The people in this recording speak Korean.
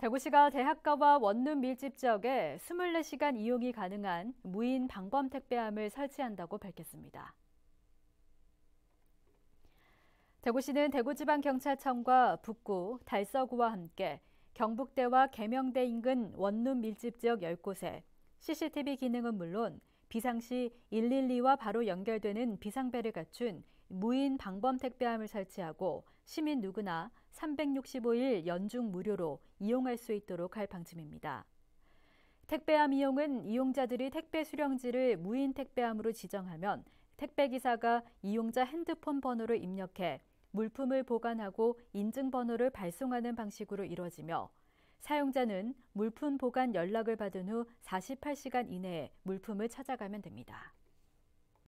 대구시가 대학가와 원룸 밀집 지역에 24시간 이용이 가능한 무인 방범 택배함을 설치한다고 밝혔습니다. 대구시는 대구지방경찰청과 북구, 달서구와 함께 경북대와 계명대 인근 원룸 밀집 지역 10곳에 CCTV 기능은 물론 비상시 112와 바로 연결되는 비상벨을 갖춘 무인 방범 택배함을 설치하고 시민 누구나 365일 연중 무료로 이용할 수 있도록 할 방침입니다. 택배함 이용은 이용자들이 택배 수령지를 무인 택배함으로 지정하면 택배기사가 이용자 핸드폰 번호를 입력해 물품을 보관하고 인증번호를 발송하는 방식으로 이뤄지며 사용자는 물품 보관 연락을 받은 후 48시간 이내에 물품을 찾아가면 됩니다.